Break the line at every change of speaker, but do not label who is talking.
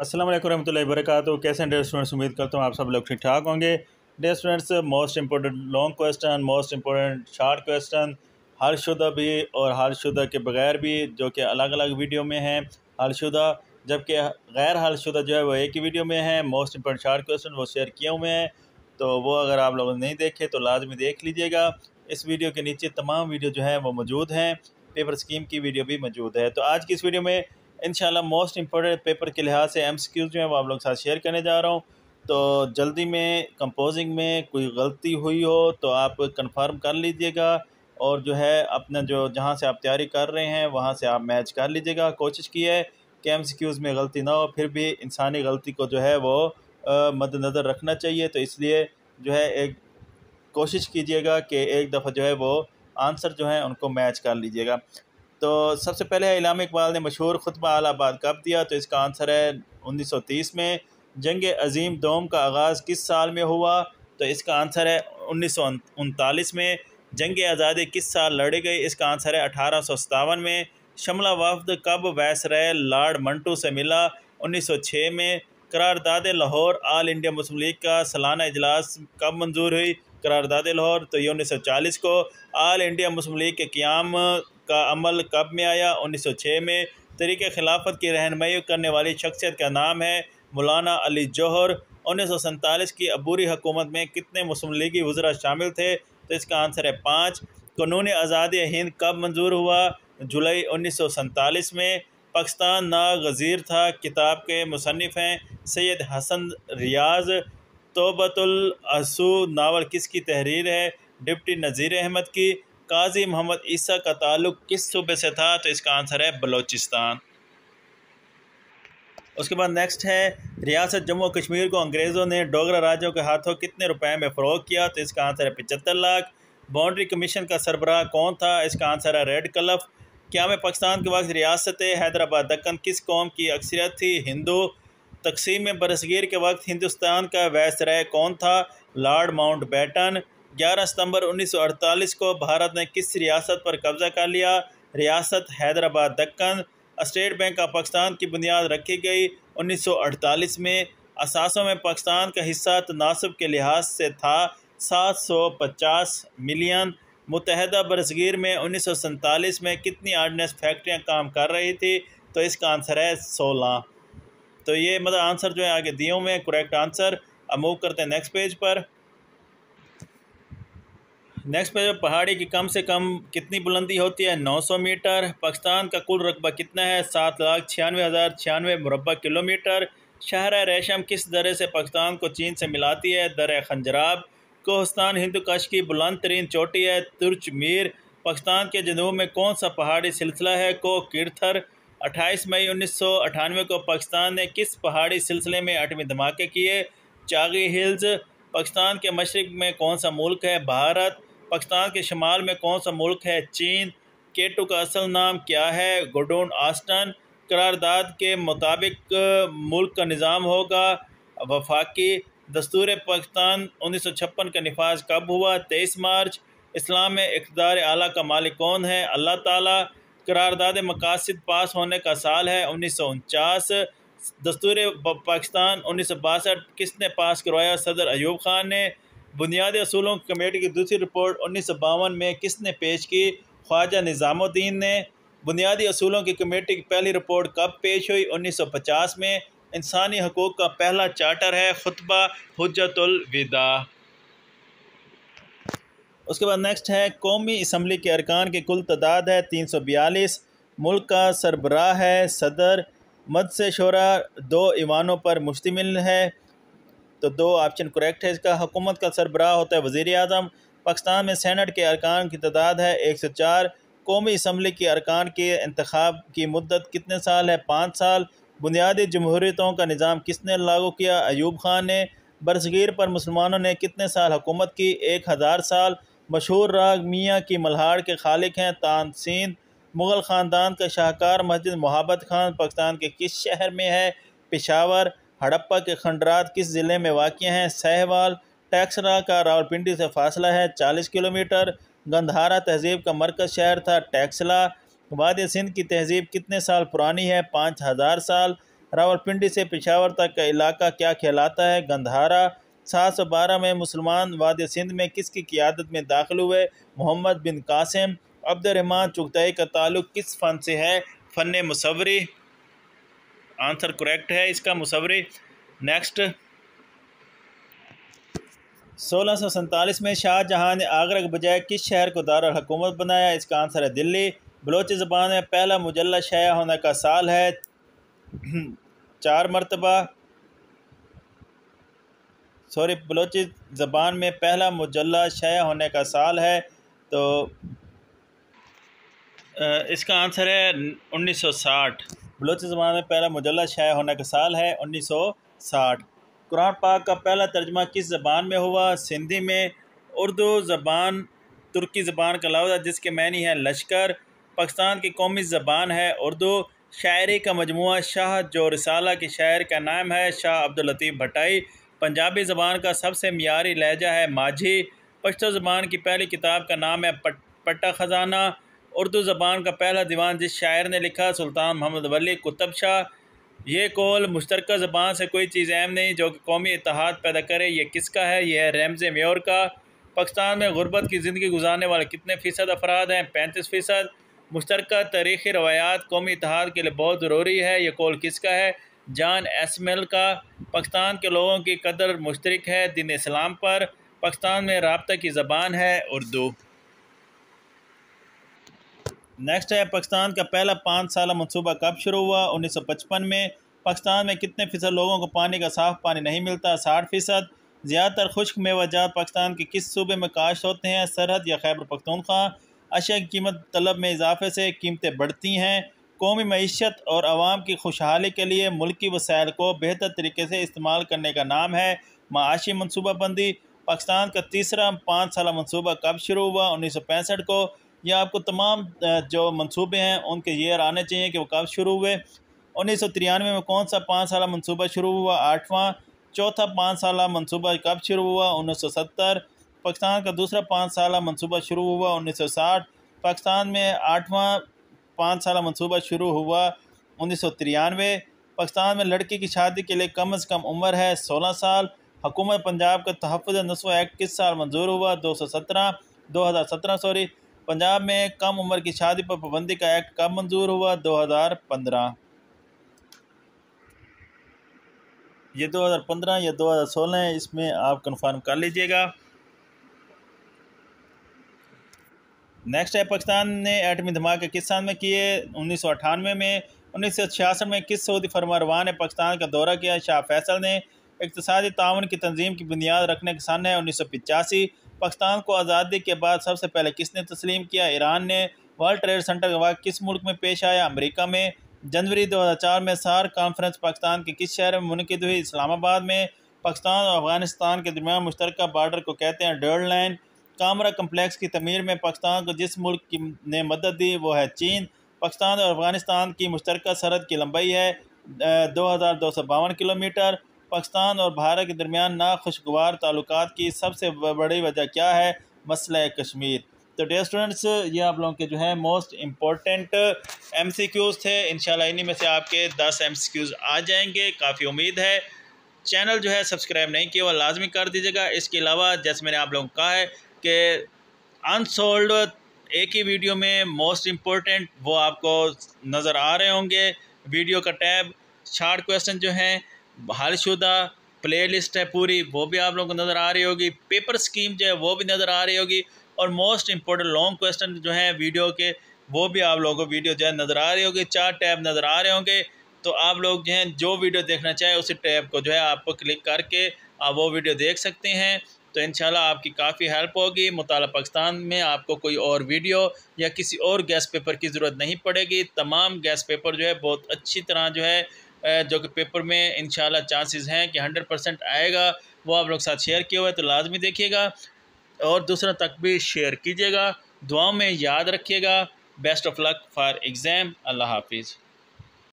असलम वरहमल वरक कैसे हैं डेयर स्टूडेंट्स उम्मीद करता हूँ आप सब लोग ठीक ठाक होंगे dear students most important long question most important short question हर शुदा भी और हर शुदा के बगैर भी जो कि अलग अलग वीडियो में हैं हर शुदा जबकि गैर हर शुदा जो है वो एक ही वीडियो में है मोस्ट इंपॉर्टेंट शार्ट क्वेश्चन वो शेयर किए हुए हैं तो वो अगर आप लोगों ने नहीं देखे तो लाजमी देख लीजिएगा इस वीडियो के नीचे तमाम वीडियो जो हैं वो मौजूद हैं पेपर स्कीम की वीडियो भी मौजूद है तो आज की इस वीडियो में इन मोस्ट इम्पोर्टेंट पेपर के लिहाज से एम सी जो है वो आप लोग के साथ शेयर करने जा रहा हूँ तो जल्दी में कंपोजिंग में कोई गलती हुई हो तो आप कंफर्म कर लीजिएगा और जो है अपना जो जहाँ से आप तैयारी कर रहे हैं वहाँ से आप मैच कर लीजिएगा कोशिश की है कि एम में गलती ना हो फिर भी इंसानी गलती को जो है वो मद्दनज़र रखना चाहिए तो इसलिए जो है एक कोशिश कीजिएगा कि एक दफ़ा जो है वो आंसर जो है उनको मैच कर लीजिएगा तो सबसे पहले इलाम इकबाल ने मशहूर खुतबा आलाबाद कब दिया तो इसका आंसर है 1930 में जंग अजीम दोम का आगाज़ किस साल में हुआ तो इसका आंसर है उन्नीस में जंग आज़ादी किस साल लड़ी गई इसका आंसर है अठारह में शमला वफद कब वैसरे लॉर्ड मंटू से मिला 1906 में करारदाद Lahore All India Muslim League का सालाना इजलास कब मंजूर हुई करारदाद लाहौर तो ये 1940 को आल इंडिया मुस्लिम लीग के क्याम का अमल कब में आया 1906 में तरीक़ खिलाफत की रहनमई करने वाली शख्सियत का नाम है मौलाना अली जौहर उन्नीस की अबूरी हुकूमत में कितने मुस्लिम लीगी वजरा शामिल थे तो इसका आंसर है पाँच कानून आज़ादी हिंद कब मंजूर हुआ जुलाई उन्नीस में पाकिस्तान ना गज़ीर था किताब के मुसनफ़ हैं सैयद हसन रियाज तोबतुलसू नावल किसकी तहरीर है डिप्टी नज़ीर अहमद की काजी मोहम्मद ईसा का ताल्लुक किस सूबे से था तो इसका आंसर है बलूचिस्तान उसके बाद नेक्स्ट है रियासत जम्मू कश्मीर को अंग्रेज़ों ने डोगरा राज्यों के हाथों कितने रुपए में फ़रोग किया तो इसका आंसर है पचहत्तर लाख बाउंड्री कमीशन का सरबराह कौन था इसका आंसर है रेड कलफ क्या में पाकिस्तान के वक्त रियासत हैदराबाद दक्कन किस कौम की अक्सरियत थी हिंदू तकसीम बरसगीर के वक्त हिंदुस्तान का वैसराय कौन था लॉर्ड माउंट बैटन 11 सितंबर 1948 को भारत ने किस रियासत पर कब्जा कर लिया रियासत Hyderabad Deccan State Bank of Pakistan की बुनियाद रखी गई 1948 में असासों में पाकिस्तान का हिस्सा तनासब के लिहाज से था 750 मिलियन मुतहदा बरसगीर में उन्नीस में कितनी आर्डनेस फैक्ट्रियाँ काम कर रही थी तो इसका आंसर है सोलह तो ये मतलब आंसर जो है आगे दियों में करेक्ट आंसर अब मूव करते हैं नेक्स्ट पेज पर नेक्स्ट पे पहाड़ी की कम से कम कितनी बुलंदी होती है 900 मीटर पाकिस्तान का कुल रकबा कितना है सात लाख छियानवे हज़ार छियानवे मुरबा किलोमीटर शहर रेशम किस दर से पाकिस्तान को चीन से मिलाती है दर खंजराब कोहस्तान हिंदू कश की बुलंद तरीन चोटी है तुर्च मीर पाकिस्तान के जनूब में कौन सा पहाड़ी सिलसिला है को किरथर अट्ठाईस मई उन्नीस को पाकिस्तान ने किस पहाड़ी सिलसिले में आठवीं धमाके किए चागी हिल्स पाकिस्तान के मशरक में कौन सा मुल्क है भारत पाकिस्तान के शुमाल में कौन सा मुल्क है चीन केटो का असल नाम क्या है गोडोन आस्टन करारदाद के मुताबिक मुल्क का निज़ाम होगा वफाकी दस्तूर पाकिस्तान उन्नीस सौ छप्पन का नफाज कब हुआ तेईस मार्च इस्लाम में इकदार आला का मालिक कौन है अल्लाह ताला करारदाद मकासद पास होने का साल है उन्नीस सौ उनचास दस्तूर पाकिस्तान उन्नीस सौ बासठ किसने पास करवाया सदर अयूब खान ने बुनियादी असूलों की कमेटी की दूसरी रिपोर्ट उन्नीस सौ बावन में किसने पेश की ख्वाजा निज़ामुद्दीन ने बुनियादी असूलों की कमेटी की पहली रिपोर्ट कब पेश हुई उन्नीस सौ पचास में इंसानी हकूक़ का पहला चार्टर है खुतबा हजतुलविदा उसके बाद नेक्स्ट है कौमी इसम्बली के अरकान की कुल तादाद है तीन सौ बयालीस मुल्क का सरबराह है सदर मद से शोरा दो ईवानों पर मुश्तमिल है तो दो ऑप्शन करेक्ट है इसका हुकूमत का सरबराह होता है वजीर अजम पाकिस्तान में सैनट के अरकान की तादाद है एक सौ चार कौमी इसम्बली के अरकान के इंतखब की मदत कितने साल है पाँच साल बुनियादी जमहूरीतों का निज़ाम किसने लागू किया अयूब खान ने बरसगीर पर मुसलमानों ने कितने साल हुकूमत की एक हज़ार साल मशहूर राग मियाँ की मल्हाड़ के खालिक हैं तानसीन मुग़ल ख़ानदान का शाहकार मस्जिद मोहब्बत खान पाकिस्तान के किस शहर में है पेशावर हड़प्पा के खंडरात किस ज़िले में वाक़ हैं सहवाल टैक्सरा का रावलपिंडी से फासला है चालीस किलोमीटर गंधारा तहजीब का मरकज शहर था टैक्सला वाद सिंध की तहजीब कितने साल पुरानी है पाँच हज़ार साल रावलपिंडी से पिशावर तक का इलाका क्या कहलाता है गंधारा सात सौ बारह में मुसलमान वाद सिंध में किसकी क्यादत में दाखिल हुए मोहम्मद बिन कासिम अब्दुलरहमान चुगतई का ताल्लुक किस फ़न से है फ़न मसवरी आंसर करेक्ट है इसका मुसवरे नेक्स्ट सोलह सौ सैंतालीस में शाहजहाँ ने आगरा के बजाय किस शहर को दारकूमत बनाया इसका आंसर है दिल्ली बलोच ज़बान में पहला मुजल्ला शाया होने का साल है चार मरतबा सॉरी बलोच ज़बान में पहला मुजल्ला शाया होने का साल है तो इसका आंसर है 1960 बलोच ज़बान में पहला मुजल्ला शाया होने का साल है उन्नीस सौ साठ कुरान पाक का पहला तर्जमा किस ज़बान में हुआ सिंधी में उर्दू ज़बान तुर्की ज़बान का लफ्ज़ जिसके मैनी है लश्कर पाकिस्तान की कौमी ज़बान है उर्दू शायरी का मजमु शाह जो रिसाला के शायर का नाम है शाह अब्दुल्लतीफ़ भटाई पंजाबी ज़बान का सबसे मीरी लहजा है माझी पश्तो ज़बान की पहली किताब का नाम है पट, पट्टा ख़जाना उर्दू ज़बान का पहला दीवान जिस शायर ने लिखा सुल्तान मोहम्मद वली कुतब शाह ये कौल मुश्तरक ज़बान से कोई चीज़ अहम नहीं जो कि कौमी इतिहाद पैदा करे यह किसका है यह है रमज़ म्योर का पाकिस्तान में गुरबत की ज़िंदगी गुजारने वाले कितने फ़ीसद अफराद हैं पैंतीस फ़ीसद मुश्तरक तारीख़ी रवायात कौमी इतिहाद के लिए बहुत ज़रूरी है यह कौल किसका है जान एसमेल का पाकिस्तान के लोगों की कदर मुश्तरक है दिन इस्लाम पर पाकिस्तान में रबता की ज़बान है उर्दू नेक्स्ट है पाकिस्तान का पहला पाँच साल मनसूबा कब शुरू हुआ उन्नीस सौ पचपन में पाकिस्तान में कितने फ़ीसद लोगों को पानी का साफ पानी नहीं मिलता साठ फ़ीसद ज़्यादातर खुश्क जात पाकिस्तान के किस सूबे में काश होते हैं सरहद या खैबर पख्तूनख्वा अशिया की कीमत तलब में इजाफे से कीमतें बढ़ती हैं कौमी मीशत और आवाम की खुशहाली के लिए मुल्की वसायल को बेहतर तरीके से इस्तेमाल करने का नाम है माशी मनसूबाबंदी पाकिस्तान का तीसरा पाँच साल मनसूबा कब शुरू हुआ उन्नीस सौ पैंसठ को या आपको तमाम जो मनसूबे हैं उनके ईयर आने चाहिए कि वो कब शुरू हुए उन्नीस सौ तिरानवे में कौन सा पाँच साल मनसूबा शुरू हुआ आठवां चौथा पाँच साल मनसूबा कब शुरू हुआ उन्नीस सौ सत्तर पाकिस्तान का दूसरा पाँच साल मनसूबा शुरू हुआ उन्नीस सौ साठ पाकिस्तान में आठवां पाँच साल मनसूबा शुरू हुआ उन्नीस सौ तिरानवे पाकिस्तान में लड़की की शादी के लिए कम अज़ कम उम्र है सोलह साल हुकूमत पंजाब का तहफ़ नस्व एक्ट किस साल मंजूर हुआ दो सौ सत्रह दो हज़ार सत्रह सॉरी पंजाब में कम उम्र की शादी पर पाबंदी का एक्ट कब मंजूर हुआ 2015 ये 2015 या 2016 इसमें आप कन्फर्म कर लीजिएगा नेक्स्ट है पाकिस्तान ने एटमी धमाके किस साल में किए उन्नीस सौ अठानवे में उन्नीस सौ छियासठ में किस सऊदी फरमारवान ने पाकिस्तान का दौरा किया शाह फैसल ने इकतदी तान की तंजीम की बुनियाद रखने के सामने उन्नीस सौ पिचासी पाकिस्तान को आज़ादी के बाद सबसे पहले किसने तस्लीम किया ईरान ने वर्ल्ड ट्रेड सेंटर का वाक़ किस मुल्क में पेश आया अमेरिका में जनवरी 2004 में सार कॉन्फ्रेंस पाकिस्तान के किस शहर में मुनद हुई इस्लामाबाद में पाकिस्तान और अफगानिस्तान के दरमियान मुश्तर बार्डर को कहते हैं डर्ड लाइन कामरा कम्प्लेक्स की तमीर में पाकिस्तान को जिस मुल्क की ने मदद दी वो है चीन पाकिस्तान और अफगानिस्तान की मुश्तर सरहद की लंबाई है दो हज़ार दो सौ बावन किलोमीटर पाकिस्तान और भारत के दरमियान नाखुशगवार ताल्लुक की सबसे बड़ी वजह क्या है मसला कश्मीर तो डे स्टूडेंट्स ये आप लोगों के जो है most important M C Qs थे इन इन्हीं में से आपके दस एम सी क्यूज़ आ जाएंगे काफ़ी उम्मीद है चैनल जो है सब्सक्राइब नहीं किया हुआ लाजमी कर दीजिएगा इसके अलावा जैसे मैंने आप लोगों को कहा है कि अनसोल्ड एक ही वीडियो में मोस्ट इम्पोर्टेंट वो आपको नज़र आ रहे होंगे वीडियो का टैब शार्ट क्वेश्चन जो हैं हालशुदा प्ले लिस्ट है पूरी वो भी आप लोगों को नज़र आ रही होगी पेपर स्कीम जो है वो भी नज़र आ रही होगी और मोस्ट इम्पोर्टेंट लॉन्ग क्वेश्चन जो है वीडियो के वो भी आप लोगों को वीडियो जो है नज़र आ रही होगी चार टैब नज़र आ रहे होंगे तो आप लोग जो हैं जो वीडियो देखना चाहें उसी टैब को जो है आपको क्लिक करके आप वो वीडियो देख सकते हैं तो इन आपकी काफ़ी हेल्प होगी मुताल पाकिस्तान में आपको कोई और वीडियो या किसी और गैस पेपर की ज़रूरत नहीं पड़ेगी तमाम गैस पेपर जो है बहुत अच्छी तरह जो है जो कि पेपर में इन चांसेस हैं कि हंड्रेड परसेंट आएगा वो आप लोग साथ शेयर किए है तो लाजमी देखिएगा और दूसरा तक भी शेयर कीजिएगा दुआओं में याद रखिएगा best of luck for exam अल्लाह हाफिज़